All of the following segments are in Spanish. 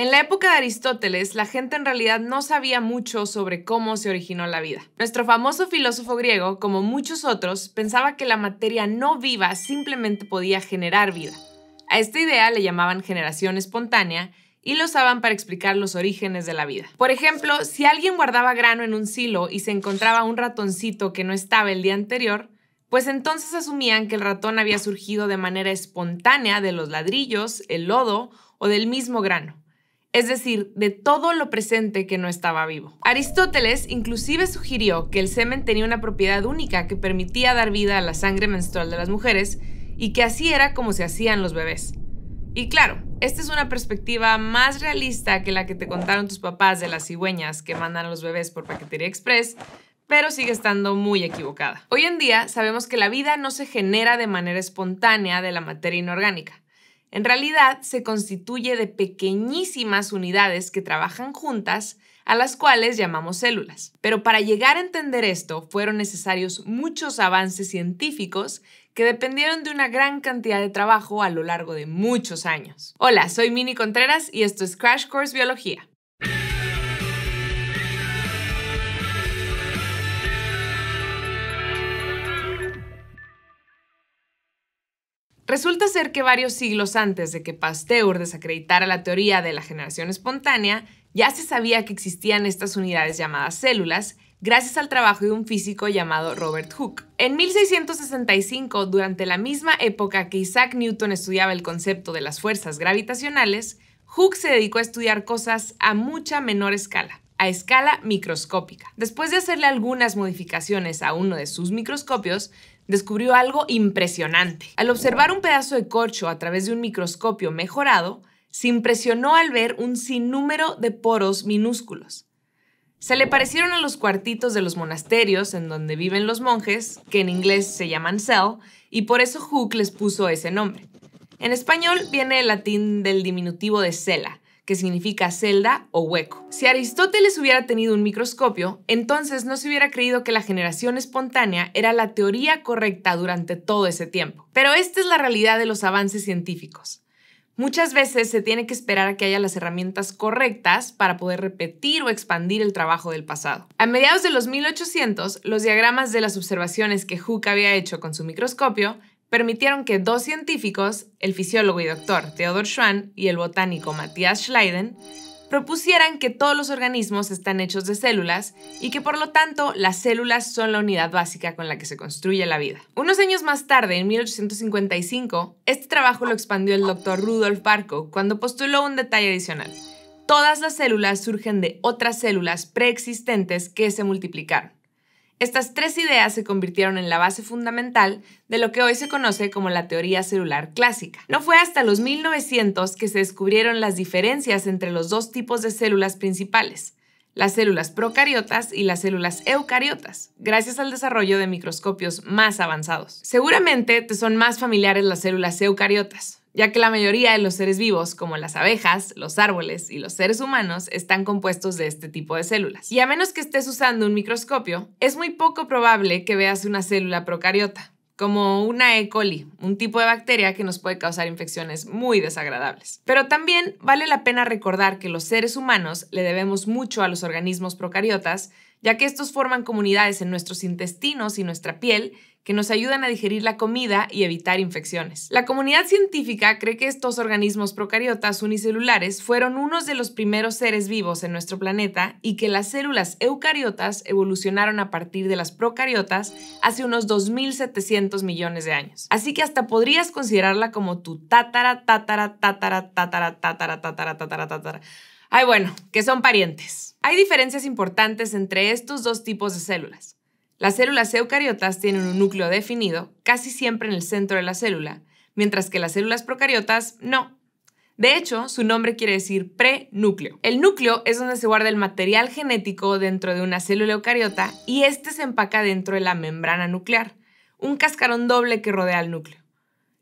En la época de Aristóteles, la gente en realidad no sabía mucho sobre cómo se originó la vida. Nuestro famoso filósofo griego, como muchos otros, pensaba que la materia no viva simplemente podía generar vida. A esta idea le llamaban generación espontánea y lo usaban para explicar los orígenes de la vida. Por ejemplo, si alguien guardaba grano en un silo y se encontraba un ratoncito que no estaba el día anterior, pues entonces asumían que el ratón había surgido de manera espontánea de los ladrillos, el lodo o del mismo grano es decir, de todo lo presente que no estaba vivo. Aristóteles inclusive sugirió que el semen tenía una propiedad única que permitía dar vida a la sangre menstrual de las mujeres y que así era como se hacían los bebés. Y claro, esta es una perspectiva más realista que la que te contaron tus papás de las cigüeñas que mandan los bebés por paquetería express, pero sigue estando muy equivocada. Hoy en día sabemos que la vida no se genera de manera espontánea de la materia inorgánica. En realidad se constituye de pequeñísimas unidades que trabajan juntas, a las cuales llamamos células. Pero para llegar a entender esto fueron necesarios muchos avances científicos que dependieron de una gran cantidad de trabajo a lo largo de muchos años. Hola, soy Mini Contreras y esto es Crash Course Biología. Resulta ser que varios siglos antes de que Pasteur desacreditara la teoría de la generación espontánea, ya se sabía que existían estas unidades llamadas células gracias al trabajo de un físico llamado Robert Hooke. En 1665, durante la misma época que Isaac Newton estudiaba el concepto de las fuerzas gravitacionales, Hooke se dedicó a estudiar cosas a mucha menor escala, a escala microscópica. Después de hacerle algunas modificaciones a uno de sus microscopios, descubrió algo impresionante. Al observar un pedazo de corcho a través de un microscopio mejorado, se impresionó al ver un sinnúmero de poros minúsculos. Se le parecieron a los cuartitos de los monasterios en donde viven los monjes, que en inglés se llaman cell, y por eso Hooke les puso ese nombre. En español viene el latín del diminutivo de cela, que significa celda o hueco. Si Aristóteles hubiera tenido un microscopio, entonces no se hubiera creído que la generación espontánea era la teoría correcta durante todo ese tiempo. Pero esta es la realidad de los avances científicos. Muchas veces se tiene que esperar a que haya las herramientas correctas para poder repetir o expandir el trabajo del pasado. A mediados de los 1800, los diagramas de las observaciones que Hooke había hecho con su microscopio permitieron que dos científicos, el fisiólogo y doctor Theodor Schwann y el botánico Matthias Schleiden, propusieran que todos los organismos están hechos de células y que por lo tanto las células son la unidad básica con la que se construye la vida. Unos años más tarde, en 1855, este trabajo lo expandió el doctor Rudolf Barco cuando postuló un detalle adicional. Todas las células surgen de otras células preexistentes que se multiplicaron. Estas tres ideas se convirtieron en la base fundamental de lo que hoy se conoce como la teoría celular clásica. No fue hasta los 1900 que se descubrieron las diferencias entre los dos tipos de células principales, las células procariotas y las células eucariotas, gracias al desarrollo de microscopios más avanzados. Seguramente te son más familiares las células eucariotas, ya que la mayoría de los seres vivos, como las abejas, los árboles y los seres humanos, están compuestos de este tipo de células. Y a menos que estés usando un microscopio, es muy poco probable que veas una célula procariota, como una E. coli, un tipo de bacteria que nos puede causar infecciones muy desagradables. Pero también vale la pena recordar que los seres humanos le debemos mucho a los organismos procariotas, ya que estos forman comunidades en nuestros intestinos y nuestra piel, que nos ayudan a digerir la comida y evitar infecciones. La comunidad científica cree que estos organismos procariotas unicelulares fueron unos de los primeros seres vivos en nuestro planeta y que las células eucariotas evolucionaron a partir de las procariotas hace unos 2.700 millones de años. Así que hasta podrías considerarla como tu tatara, tatara, tatara, tatara, tatara, tatara, tatara, tatara. Ay, bueno, que son parientes. Hay diferencias importantes entre estos dos tipos de células. Las células eucariotas tienen un núcleo definido, casi siempre en el centro de la célula, mientras que las células procariotas no. De hecho, su nombre quiere decir pre-núcleo. El núcleo es donde se guarda el material genético dentro de una célula eucariota y este se empaca dentro de la membrana nuclear, un cascarón doble que rodea al núcleo.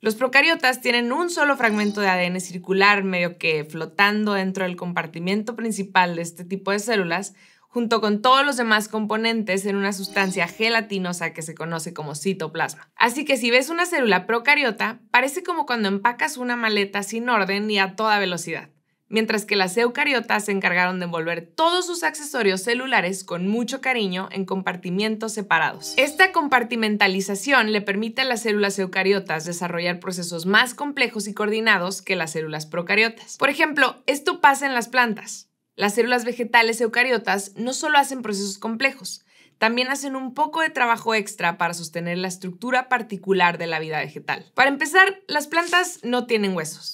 Los procariotas tienen un solo fragmento de ADN circular medio que flotando dentro del compartimiento principal de este tipo de células, junto con todos los demás componentes en una sustancia gelatinosa que se conoce como citoplasma. Así que si ves una célula procariota, parece como cuando empacas una maleta sin orden y a toda velocidad, mientras que las eucariotas se encargaron de envolver todos sus accesorios celulares con mucho cariño en compartimientos separados. Esta compartimentalización le permite a las células eucariotas desarrollar procesos más complejos y coordinados que las células procariotas. Por ejemplo, esto pasa en las plantas. Las células vegetales eucariotas no solo hacen procesos complejos, también hacen un poco de trabajo extra para sostener la estructura particular de la vida vegetal. Para empezar, las plantas no tienen huesos.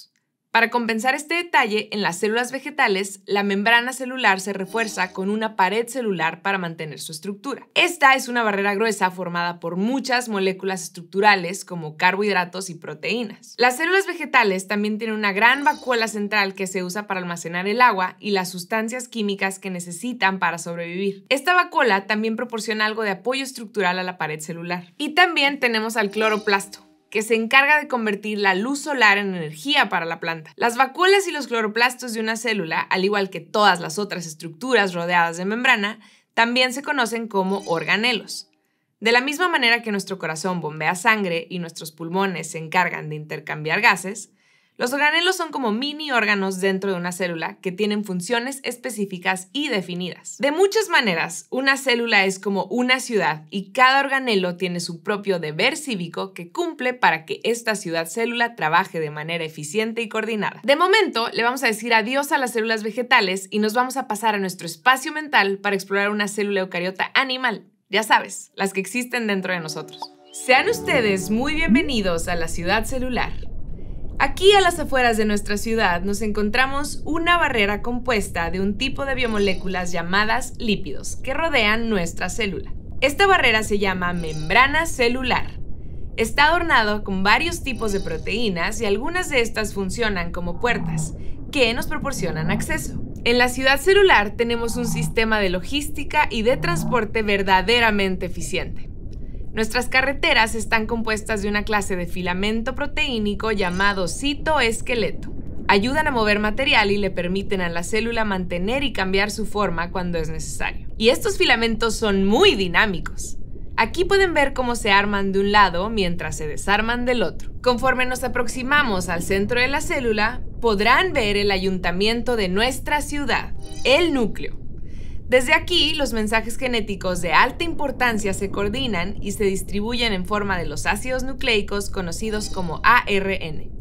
Para compensar este detalle, en las células vegetales, la membrana celular se refuerza con una pared celular para mantener su estructura. Esta es una barrera gruesa formada por muchas moléculas estructurales como carbohidratos y proteínas. Las células vegetales también tienen una gran vacuola central que se usa para almacenar el agua y las sustancias químicas que necesitan para sobrevivir. Esta vacuola también proporciona algo de apoyo estructural a la pared celular. Y también tenemos al cloroplasto que se encarga de convertir la luz solar en energía para la planta. Las vacuolas y los cloroplastos de una célula, al igual que todas las otras estructuras rodeadas de membrana, también se conocen como organelos. De la misma manera que nuestro corazón bombea sangre y nuestros pulmones se encargan de intercambiar gases, los organelos son como mini órganos dentro de una célula que tienen funciones específicas y definidas. De muchas maneras, una célula es como una ciudad y cada organelo tiene su propio deber cívico que cumple para que esta ciudad célula trabaje de manera eficiente y coordinada. De momento, le vamos a decir adiós a las células vegetales y nos vamos a pasar a nuestro espacio mental para explorar una célula eucariota animal. Ya sabes, las que existen dentro de nosotros. Sean ustedes muy bienvenidos a la ciudad celular. Aquí a las afueras de nuestra ciudad nos encontramos una barrera compuesta de un tipo de biomoléculas llamadas lípidos que rodean nuestra célula. Esta barrera se llama membrana celular. Está adornado con varios tipos de proteínas y algunas de estas funcionan como puertas que nos proporcionan acceso. En la ciudad celular tenemos un sistema de logística y de transporte verdaderamente eficiente. Nuestras carreteras están compuestas de una clase de filamento proteínico llamado citoesqueleto. Ayudan a mover material y le permiten a la célula mantener y cambiar su forma cuando es necesario. Y estos filamentos son muy dinámicos. Aquí pueden ver cómo se arman de un lado mientras se desarman del otro. Conforme nos aproximamos al centro de la célula, podrán ver el ayuntamiento de nuestra ciudad, el núcleo. Desde aquí, los mensajes genéticos de alta importancia se coordinan y se distribuyen en forma de los ácidos nucleicos conocidos como ARN.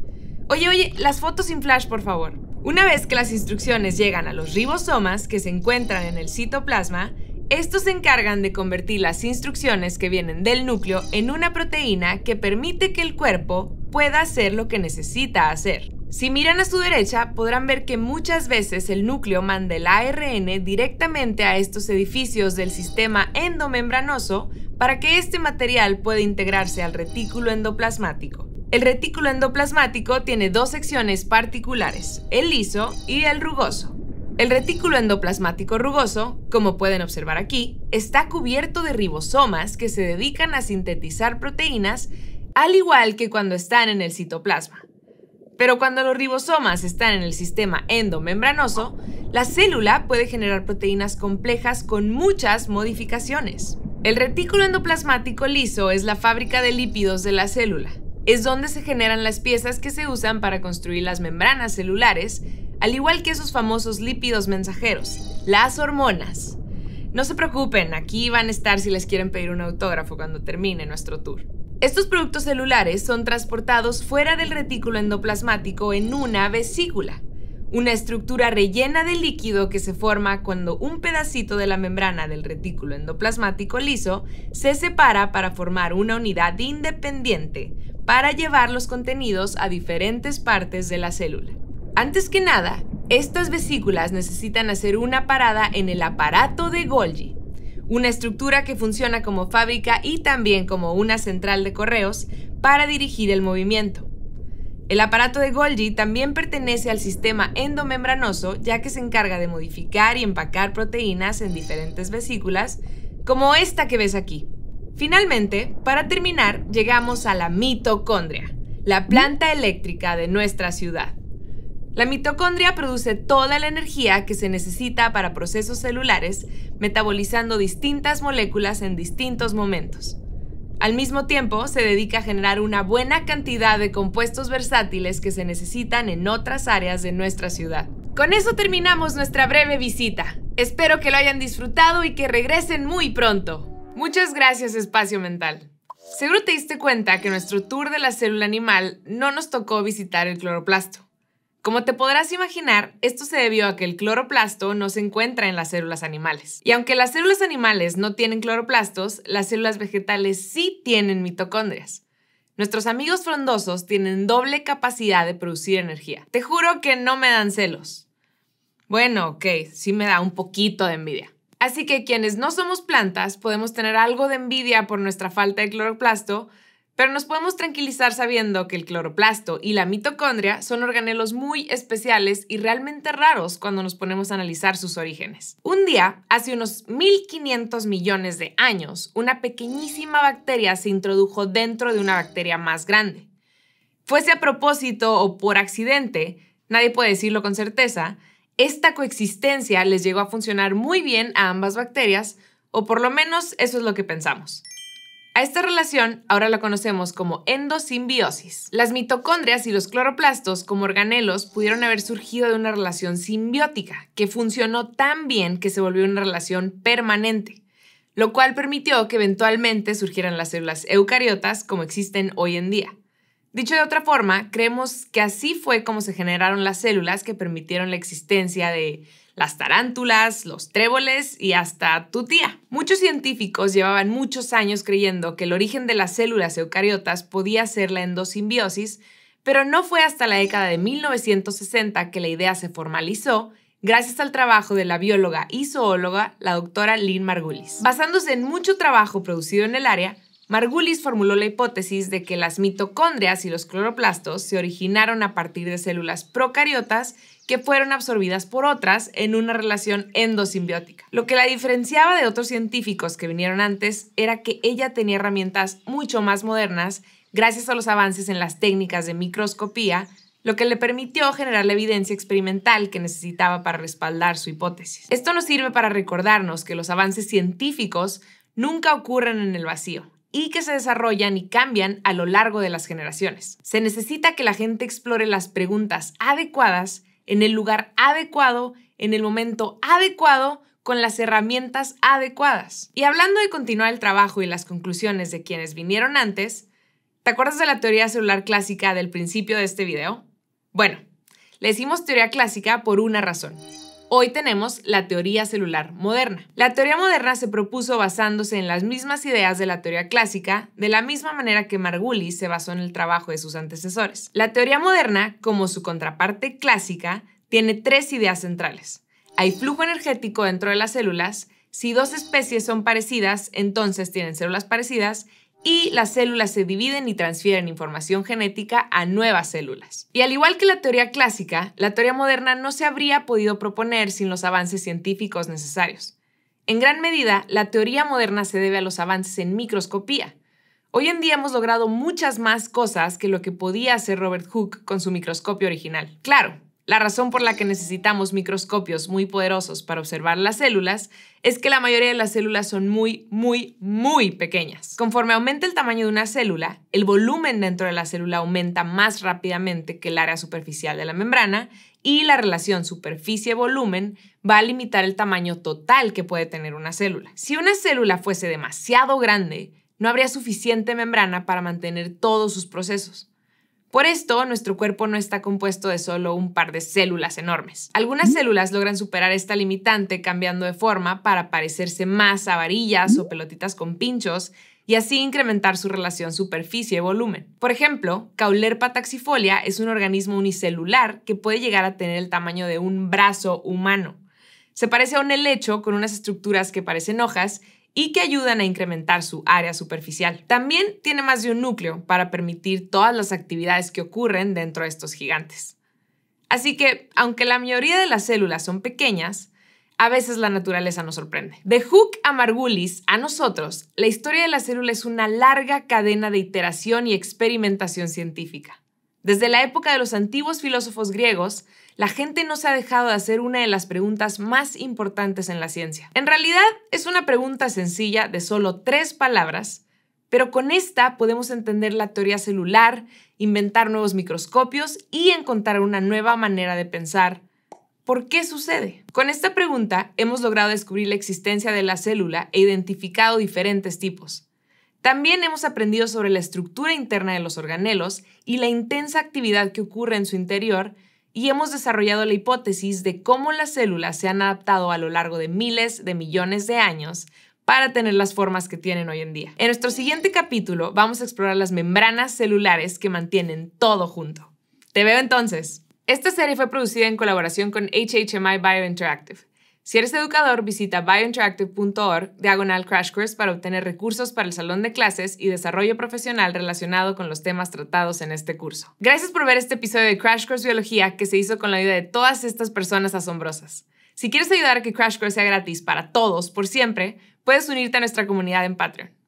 Oye, oye, las fotos sin flash, por favor. Una vez que las instrucciones llegan a los ribosomas que se encuentran en el citoplasma, estos se encargan de convertir las instrucciones que vienen del núcleo en una proteína que permite que el cuerpo pueda hacer lo que necesita hacer. Si miran a su derecha, podrán ver que muchas veces el núcleo manda el ARN directamente a estos edificios del sistema endomembranoso para que este material pueda integrarse al retículo endoplasmático. El retículo endoplasmático tiene dos secciones particulares, el liso y el rugoso. El retículo endoplasmático rugoso, como pueden observar aquí, está cubierto de ribosomas que se dedican a sintetizar proteínas, al igual que cuando están en el citoplasma. Pero cuando los ribosomas están en el sistema endomembranoso, la célula puede generar proteínas complejas con muchas modificaciones. El retículo endoplasmático liso es la fábrica de lípidos de la célula. Es donde se generan las piezas que se usan para construir las membranas celulares, al igual que esos famosos lípidos mensajeros, las hormonas. No se preocupen, aquí van a estar si les quieren pedir un autógrafo cuando termine nuestro tour. Estos productos celulares son transportados fuera del retículo endoplasmático en una vesícula, una estructura rellena de líquido que se forma cuando un pedacito de la membrana del retículo endoplasmático liso se separa para formar una unidad independiente para llevar los contenidos a diferentes partes de la célula. Antes que nada, estas vesículas necesitan hacer una parada en el aparato de Golgi, una estructura que funciona como fábrica y también como una central de correos para dirigir el movimiento. El aparato de Golgi también pertenece al sistema endomembranoso ya que se encarga de modificar y empacar proteínas en diferentes vesículas, como esta que ves aquí. Finalmente, para terminar, llegamos a la mitocondria, la planta eléctrica de nuestra ciudad. La mitocondria produce toda la energía que se necesita para procesos celulares, metabolizando distintas moléculas en distintos momentos. Al mismo tiempo, se dedica a generar una buena cantidad de compuestos versátiles que se necesitan en otras áreas de nuestra ciudad. Con eso terminamos nuestra breve visita. Espero que lo hayan disfrutado y que regresen muy pronto. Muchas gracias, Espacio Mental. Seguro te diste cuenta que nuestro tour de la célula animal no nos tocó visitar el cloroplasto. Como te podrás imaginar, esto se debió a que el cloroplasto no se encuentra en las células animales. Y aunque las células animales no tienen cloroplastos, las células vegetales sí tienen mitocondrias. Nuestros amigos frondosos tienen doble capacidad de producir energía. Te juro que no me dan celos. Bueno, ok, sí me da un poquito de envidia. Así que quienes no somos plantas podemos tener algo de envidia por nuestra falta de cloroplasto, pero nos podemos tranquilizar sabiendo que el cloroplasto y la mitocondria son organelos muy especiales y realmente raros cuando nos ponemos a analizar sus orígenes. Un día, hace unos 1500 millones de años, una pequeñísima bacteria se introdujo dentro de una bacteria más grande. Fuese a propósito o por accidente, nadie puede decirlo con certeza, esta coexistencia les llegó a funcionar muy bien a ambas bacterias, o por lo menos eso es lo que pensamos. A esta relación ahora la conocemos como endosimbiosis. Las mitocondrias y los cloroplastos como organelos pudieron haber surgido de una relación simbiótica que funcionó tan bien que se volvió una relación permanente, lo cual permitió que eventualmente surgieran las células eucariotas como existen hoy en día. Dicho de otra forma, creemos que así fue como se generaron las células que permitieron la existencia de las tarántulas, los tréboles y hasta tu tía. Muchos científicos llevaban muchos años creyendo que el origen de las células eucariotas podía ser la endosimbiosis, pero no fue hasta la década de 1960 que la idea se formalizó gracias al trabajo de la bióloga y zoóloga, la doctora Lynn Margulis. Basándose en mucho trabajo producido en el área, Margulis formuló la hipótesis de que las mitocondrias y los cloroplastos se originaron a partir de células procariotas que fueron absorbidas por otras en una relación endosimbiótica. Lo que la diferenciaba de otros científicos que vinieron antes era que ella tenía herramientas mucho más modernas gracias a los avances en las técnicas de microscopía, lo que le permitió generar la evidencia experimental que necesitaba para respaldar su hipótesis. Esto nos sirve para recordarnos que los avances científicos nunca ocurren en el vacío y que se desarrollan y cambian a lo largo de las generaciones. Se necesita que la gente explore las preguntas adecuadas en el lugar adecuado, en el momento adecuado, con las herramientas adecuadas. Y hablando de continuar el trabajo y las conclusiones de quienes vinieron antes, ¿te acuerdas de la teoría celular clásica del principio de este video? Bueno, le decimos teoría clásica por una razón hoy tenemos la teoría celular moderna. La teoría moderna se propuso basándose en las mismas ideas de la teoría clásica, de la misma manera que Margulis se basó en el trabajo de sus antecesores. La teoría moderna, como su contraparte clásica, tiene tres ideas centrales. Hay flujo energético dentro de las células, si dos especies son parecidas, entonces tienen células parecidas, y las células se dividen y transfieren información genética a nuevas células. Y al igual que la teoría clásica, la teoría moderna no se habría podido proponer sin los avances científicos necesarios. En gran medida, la teoría moderna se debe a los avances en microscopía. Hoy en día hemos logrado muchas más cosas que lo que podía hacer Robert Hooke con su microscopio original. Claro, la razón por la que necesitamos microscopios muy poderosos para observar las células es que la mayoría de las células son muy, muy, muy pequeñas. Conforme aumenta el tamaño de una célula, el volumen dentro de la célula aumenta más rápidamente que el área superficial de la membrana y la relación superficie-volumen va a limitar el tamaño total que puede tener una célula. Si una célula fuese demasiado grande, no habría suficiente membrana para mantener todos sus procesos. Por esto, nuestro cuerpo no está compuesto de solo un par de células enormes. Algunas células logran superar esta limitante cambiando de forma para parecerse más a varillas o pelotitas con pinchos y así incrementar su relación superficie-volumen. Por ejemplo, Caulerpa taxifolia es un organismo unicelular que puede llegar a tener el tamaño de un brazo humano. Se parece a un helecho con unas estructuras que parecen hojas y que ayudan a incrementar su área superficial. También tiene más de un núcleo para permitir todas las actividades que ocurren dentro de estos gigantes. Así que, aunque la mayoría de las células son pequeñas, a veces la naturaleza nos sorprende. De Hook a Margulis, a nosotros, la historia de la célula es una larga cadena de iteración y experimentación científica. Desde la época de los antiguos filósofos griegos, la gente no se ha dejado de hacer una de las preguntas más importantes en la ciencia. En realidad, es una pregunta sencilla de solo tres palabras, pero con esta podemos entender la teoría celular, inventar nuevos microscopios y encontrar una nueva manera de pensar. ¿Por qué sucede? Con esta pregunta hemos logrado descubrir la existencia de la célula e identificado diferentes tipos. También hemos aprendido sobre la estructura interna de los organelos y la intensa actividad que ocurre en su interior y hemos desarrollado la hipótesis de cómo las células se han adaptado a lo largo de miles de millones de años para tener las formas que tienen hoy en día. En nuestro siguiente capítulo vamos a explorar las membranas celulares que mantienen todo junto. Te veo entonces. Esta serie fue producida en colaboración con HHMI Biointeractive. Si eres educador, visita biointeractive.org diagonal crash course para obtener recursos para el salón de clases y desarrollo profesional relacionado con los temas tratados en este curso. Gracias por ver este episodio de Crash Course Biología que se hizo con la ayuda de todas estas personas asombrosas. Si quieres ayudar a que Crash Course sea gratis para todos por siempre, puedes unirte a nuestra comunidad en Patreon.